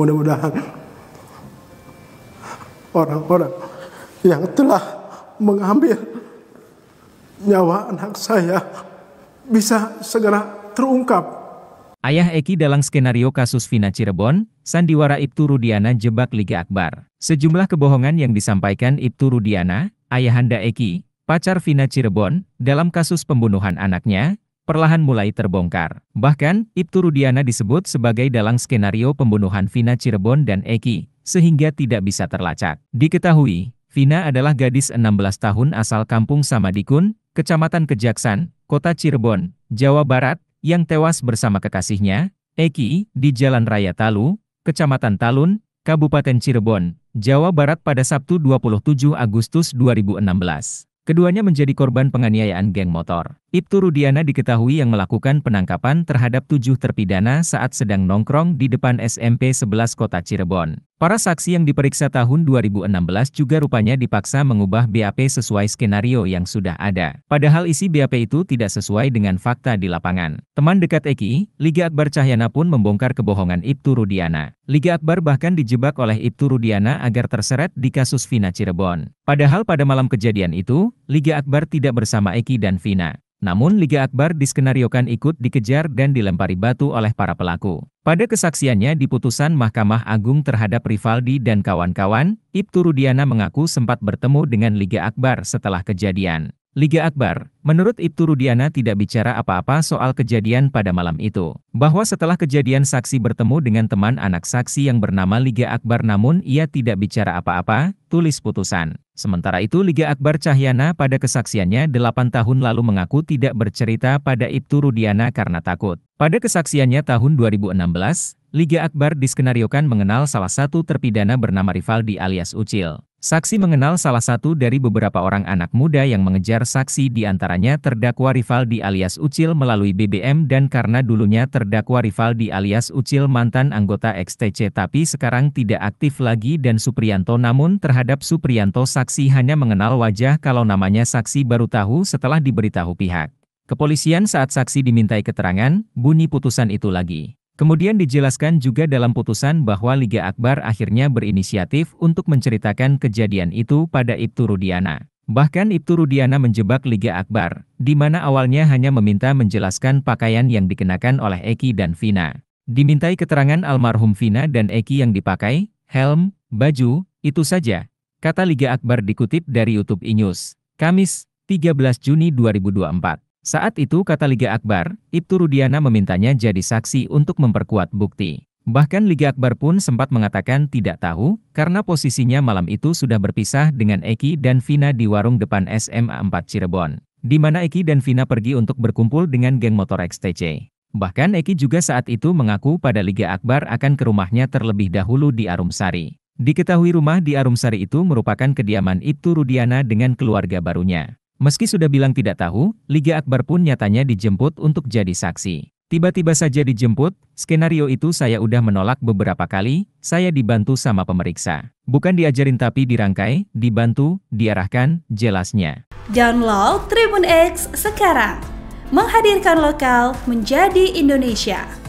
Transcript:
Mudah-mudahan orang-orang yang telah mengambil nyawa anak saya bisa segera terungkap. Ayah Eki dalam skenario kasus Vina Cirebon, sandiwara Ibtu Rudiana jebak Liga Akbar. Sejumlah kebohongan yang disampaikan Ibtu Rudiana, ayahanda Eki, pacar Vina Cirebon, dalam kasus pembunuhan anaknya, perlahan mulai terbongkar. Bahkan, Ibtu Rudiana disebut sebagai dalang skenario pembunuhan Vina Cirebon dan Eki, sehingga tidak bisa terlacak. Diketahui, Vina adalah gadis 16 tahun asal kampung Samadikun, Kecamatan Kejaksan, Kota Cirebon, Jawa Barat, yang tewas bersama kekasihnya, Eki, di Jalan Raya Talu, Kecamatan Talun, Kabupaten Cirebon, Jawa Barat pada Sabtu 27 Agustus 2016. Keduanya menjadi korban penganiayaan geng motor. Ibtu Rudiana diketahui yang melakukan penangkapan terhadap tujuh terpidana saat sedang nongkrong di depan SMP 11 Kota Cirebon. Para saksi yang diperiksa tahun 2016 juga rupanya dipaksa mengubah BAP sesuai skenario yang sudah ada. Padahal isi BAP itu tidak sesuai dengan fakta di lapangan. Teman dekat Eki, Liga Akbar Cahyana pun membongkar kebohongan Ibtu Rudiana. Liga Akbar bahkan dijebak oleh Ibtu Rudiana agar terseret di kasus Vina Cirebon. Padahal pada malam kejadian itu, Liga Akbar tidak bersama Eki dan Vina. Namun Liga Akbar diskenariokan ikut dikejar dan dilempari batu oleh para pelaku. Pada kesaksiannya di putusan Mahkamah Agung terhadap Rivaldi dan kawan-kawan, Ibtu Rudiana mengaku sempat bertemu dengan Liga Akbar setelah kejadian. Liga Akbar, menurut Ibtu Rudiana tidak bicara apa-apa soal kejadian pada malam itu. Bahwa setelah kejadian saksi bertemu dengan teman anak saksi yang bernama Liga Akbar namun ia tidak bicara apa-apa, tulis putusan. Sementara itu Liga Akbar Cahyana pada kesaksiannya 8 tahun lalu mengaku tidak bercerita pada Ibtu Rudiana karena takut. Pada kesaksiannya tahun 2016, Liga Akbar diskenariokan mengenal salah satu terpidana bernama Rivaldi alias Ucil. Saksi mengenal salah satu dari beberapa orang anak muda yang mengejar saksi di antaranya terdakwa Rivaldi alias Ucil melalui BBM dan karena dulunya terdakwa Rivaldi alias Ucil mantan anggota XTC tapi sekarang tidak aktif lagi dan Suprianto namun terhadap Suprianto saksi hanya mengenal wajah kalau namanya saksi baru tahu setelah diberitahu pihak. Kepolisian saat saksi dimintai keterangan, bunyi putusan itu lagi. Kemudian dijelaskan juga dalam putusan bahwa Liga Akbar akhirnya berinisiatif untuk menceritakan kejadian itu pada Ibtu Rudiana. Bahkan Ibtu Rudiana menjebak Liga Akbar, di mana awalnya hanya meminta menjelaskan pakaian yang dikenakan oleh Eki dan Vina. Dimintai keterangan almarhum Vina dan Eki yang dipakai, helm, baju, itu saja, kata Liga Akbar dikutip dari YouTube Inews, Kamis, 13 Juni 2024. Saat itu kata Liga Akbar, Ibtu Rudiana memintanya jadi saksi untuk memperkuat bukti. Bahkan Liga Akbar pun sempat mengatakan tidak tahu, karena posisinya malam itu sudah berpisah dengan Eki dan Vina di warung depan SMA 4 Cirebon. Di mana Eki dan Vina pergi untuk berkumpul dengan geng motor XTC. Bahkan Eki juga saat itu mengaku pada Liga Akbar akan ke rumahnya terlebih dahulu di Arumsari. Diketahui rumah di Arumsari itu merupakan kediaman Ibtu Rudiana dengan keluarga barunya. Meski sudah bilang tidak tahu, Liga Akbar pun nyatanya dijemput untuk jadi saksi. Tiba-tiba saja dijemput, skenario itu saya udah menolak beberapa kali, saya dibantu sama pemeriksa. Bukan diajarin tapi dirangkai, dibantu, diarahkan, jelasnya. Download Tribun X sekarang. Menghadirkan lokal menjadi Indonesia.